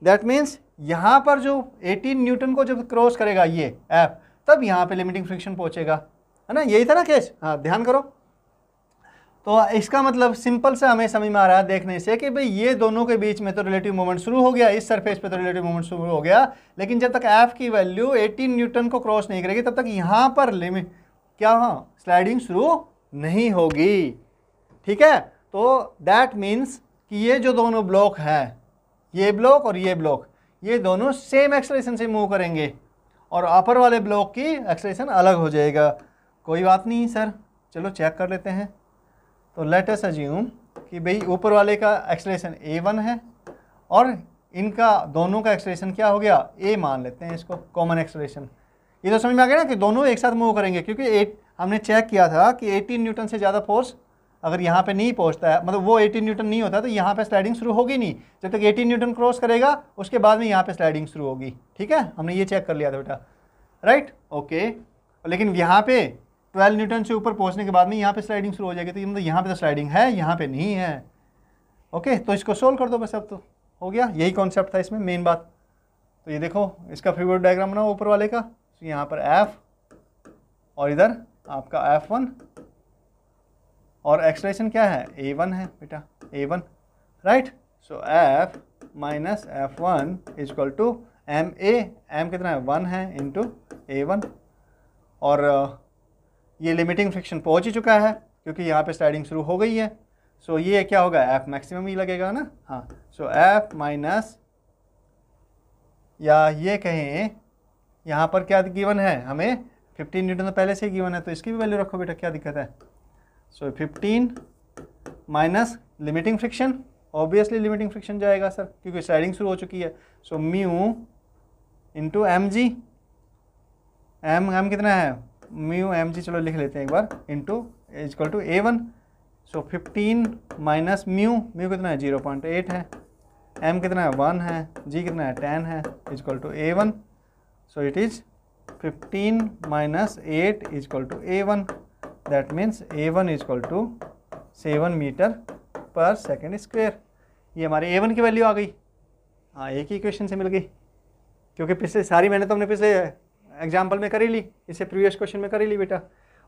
दैट मीन्स यहाँ पर जो एटीन न्यूटन को जब क्रॉस करेगा ये ऐप तब यहाँ पर लिमिटिंग फ्रिक्शन पहुँचेगा है ना यही था ना केस हाँ ध्यान करो तो इसका मतलब सिंपल से हमें समझ में आ रहा है देखने से कि भाई ये दोनों के बीच में तो रिलेटिव मूवमेंट शुरू हो गया इस सरफेस पे तो रिलेटिव मूवमेंट शुरू हो गया लेकिन जब तक एफ की वैल्यू 18 न्यूटन को क्रॉस नहीं करेगी तब तक यहाँ पर लिमिट क्या हाँ स्लाइडिंग शुरू नहीं होगी ठीक है तो दैट मीन्स कि ये जो दोनों ब्लॉक हैं ये ब्लॉक और ये ब्लॉक ये दोनों सेम एक्सलेशन से मूव करेंगे और अपर वाले ब्लॉक की एक्सलेशन अलग हो जाएगा कोई बात नहीं सर चलो चेक कर लेते हैं तो लेटेस्ट अज्यूम कि भाई ऊपर वाले का एक्सलेशन ए वन है और इनका दोनों का एक्सलेशन क्या हो गया ए मान लेते हैं इसको कॉमन एक्सलेशन ये तो समझ में आ गया ना कि दोनों एक साथ मूव करेंगे क्योंकि एट हमने चेक किया था कि 18 न्यूटन से ज़्यादा फोर्स अगर यहाँ पे नहीं पहुँचता है मतलब वो 18 न्यूटन नहीं होता तो यहाँ पे स्लाइडिंग शुरू होगी नहीं जब तक 18 न्यूटन क्रॉस करेगा उसके बाद में यहाँ पे स्लाइडिंग शुरू होगी ठीक है हमने ये चेक कर लिया था बेटा राइट ओके लेकिन यहाँ पे ट्वेल्व न्यूटन से ऊपर पहुंचने के बाद में यहाँ पे स्लाइडिंग शुरू हो जाएगी तो मतलब यहाँ पे तो स्लाइडिंग है यहाँ पे नहीं है ओके तो इसको सोल्व कर दो बस अब तो हो गया यही कॉन्सेप्ट था इसमें मेन बात तो ये देखो इसका फेवरेट डायग्राम बनाओ ऊपर वाले का तो यहाँ पर एफ़ और इधर आपका एफ वन और एक्सलेशन क्या है ए वन है बेटा A one right so F minus F one is equal to M A M कितना है वन है इंटू ए वन और ये लिमिटिंग फ्रिक्शन पहुँच ही चुका है क्योंकि यहाँ पे स्लाइडिंग शुरू हो गई है सो so, ये क्या होगा एफ मैक्सिमम ही लगेगा ना हाँ सो एफ माइनस या ये कहें यहाँ पर क्या गिवन है हमें 15 न्यूटन तो पहले से ही गिवन है तो इसकी भी वैल्यू रखो बेटा क्या दिक्कत है so fifteen minus limiting friction obviously limiting friction जाएगा सर क्योंकि स्लाइडिंग शुरू हो चुकी है so mu into M G M M कितना है म्यू एम जी चलो लिख लेते हैं एक बार into is equal to a one so fifteen minus mu mu कितना है जीरो पॉइंट एट है एम कितना है वन है जी कितना है टेन है is equal to a one so it is fifteen minus eight is equal to a one that means a one is equal to seven metre per second square ये हमारे ए one की value आ गई हाँ एक ही equation से मिल गई क्योंकि पिछले सारी मैंने तो हमने पिछले एग्जाम्पल में करी ली इसे प्रीवियस क्वेश्चन में करी ली बेटा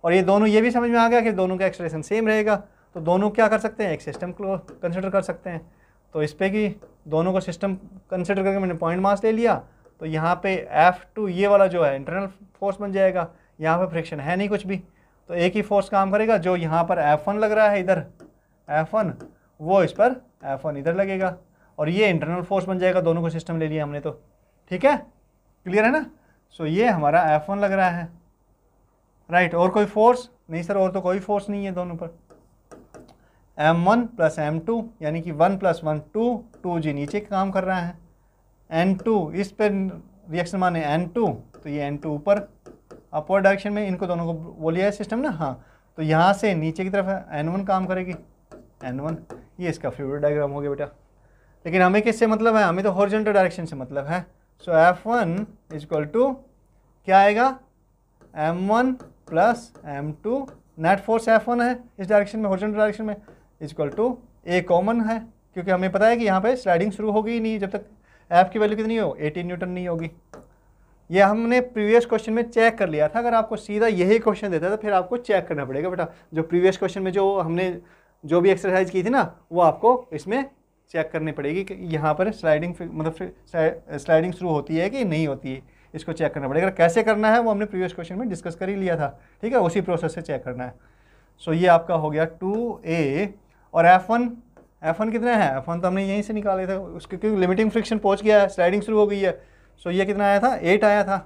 और ये दोनों ये भी समझ में आ गया कि दोनों का एक्सप्रेशन सेम रहेगा तो दोनों क्या कर सकते हैं एक सिस्टम को कंसिडर कर सकते हैं तो इस पर कि दोनों को सिस्टम कंसिडर करके मैंने पॉइंट मास ले लिया तो यहाँ पे एफ़ टू ये वाला जो है इंटरनल फोर्स बन जाएगा यहाँ पे फ्रिक्शन है नहीं कुछ भी तो एक ही फोर्स काम करेगा जो यहाँ पर एफ़ वन लग रहा है इधर एफ़ वन वो इस पर एफ़ वन इधर लगेगा और ये इंटरनल फोर्स बन जाएगा दोनों को सिस्टम ले लिया हमने तो ठीक है क्लियर है ना सो ये हमारा एफ वन लग रहा है राइट और कोई फोर्स नहीं सर और तो कोई फोर्स नहीं है दोनों पर m one plus M two यानी कि one plus one two two g नीचे काम कर रहा है एन टू इस पर रिएक्शन माने एन टू तो ये एन टू ऊपर अपवर्ड डायरेक्शन में इनको दोनों को बोलिया है सिस्टम ना हाँ तो यहाँ से नीचे की तरफ एन वन काम करेगी एन वन ये इसका फेवरेट डायग्राम हो गया बेटा लेकिन हमें किससे मतलब है हमें तो हॉरिजॉन्टल डायरेक्शन से मतलब है so F one is equal to क्या आएगा m one plus M two net force F one है इस डायरेक्शन में हॉरिजॉन्टल डायरेक्शन में is equal to A common है क्योंकि हमें पता है कि यहाँ पे स्लाइडिंग शुरू होगी ही नहीं जब तक एफ की वैल्यू कितनी हो 18 न्यूटन नहीं होगी ये हमने प्रीवियस क्वेश्चन में चेक कर लिया था अगर आपको सीधा यही क्वेश्चन देता है तो फिर आपको चेक करना पड़ेगा बेटा जो प्रीवियस क्वेश्चन में जो हमने जो भी एक्सरसाइज की थी ना वो आपको इसमें चेक करनी पड़ेगी कि यहाँ पर स्लाइडिंग मतलब स्लाइडिंग शुरू होती है कि नहीं होती है इसको चेक करना पड़ेगा कैसे करना है वो हमने प्रीवियस क्वेश्चन में डिस्कस कर ही लिया था ठीक है उसी प्रोसेस से चेक करना है सो so, ये आपका हो गया टू ए और एफ वन एफ वन कितना है एफ वन तो हमने यहीं से निकाले थे उसके क्योंकि लिमिटिंग फ्रिक्शन पहुँच गया है स्लाइडिंग शुरू हो गई है सो so, ये कितना आया था एट आया था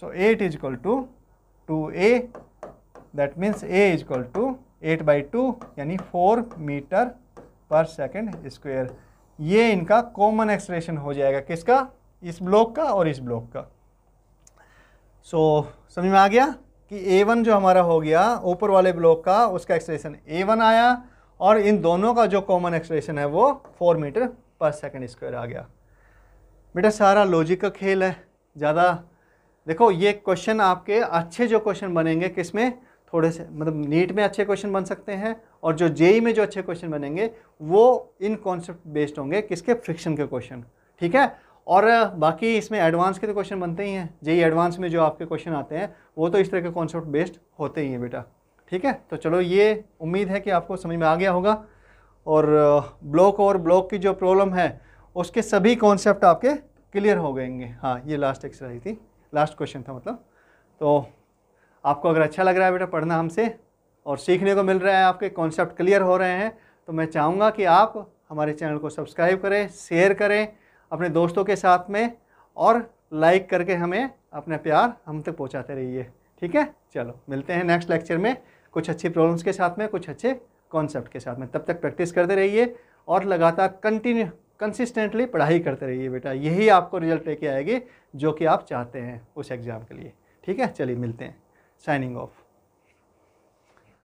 so eight is equal to two a that means a is equal to eight by two यानी four metre per second square ये इनका कॉमन एक्सप्रेशन हो जाएगा किसका इस ब्लॉक का और इस ब्लॉक का सो so, समझ में आ गया कि A1 जो हमारा हो गया ऊपर वाले ब्लॉक का उसका एक्सप्रेशन A1 आया और इन दोनों का जो कॉमन एक्सप्रेशन है वो four metre per second square आ गया बेटा सारा लॉजिक का खेल है ज़्यादा देखो ये क्वेश्चन आपके अच्छे जो क्वेश्चन बनेंगे किसमें थोड़े से मतलब नीट में अच्छे क्वेश्चन बन सकते हैं और जो जेई में जो अच्छे क्वेश्चन बनेंगे वो इन कॉन्सेप्ट बेस्ड होंगे किसके फ्रिक्शन के क्वेश्चन ठीक है और बाकी इसमें एडवांस के तो क्वेश्चन बनते ही हैं जेई एडवांस में जो आपके क्वेश्चन आते हैं वो तो इस तरह के कॉन्सेप्ट बेस्ड होते ही हैं बेटा ठीक है तो चलो ये उम्मीद है कि आपको समझ में आ गया होगा और ब्लॉक और ब्लॉक की जो प्रॉब्लम है उसके सभी कॉन्सेप्ट आपके क्लियर हो गएंगे हाँ ये लास्ट एक्सरसाइज थी लास्ट क्वेश्चन था मतलब तो आपको अगर अच्छा लग रहा है बेटा पढ़ना हमसे और सीखने को मिल रहा है आपके कॉन्सेप्ट क्लियर हो रहे हैं तो मैं चाहूँगा कि आप हमारे चैनल को सब्सक्राइब करें शेयर करें अपने दोस्तों के साथ में और लाइक करके हमें अपना प्यार हम तक पहुँचाते रहिए ठीक है चलो मिलते हैं नेक्स्ट लेक्चर में कुछ अच्छी प्रॉब्लम्स के साथ में कुछ अच्छे कॉन्सेप्ट के साथ में तब तक प्रैक्टिस करते रहिए और लगातार कंटिन्यू कंसिस्टेंटली पढ़ाई करते रहिए बेटा यही आपको रिजल्ट लेके आएगी जो कि आप चाहते हैं उस एग्ज़ाम के लिए ठीक है चलिए मिलते हैं signing off.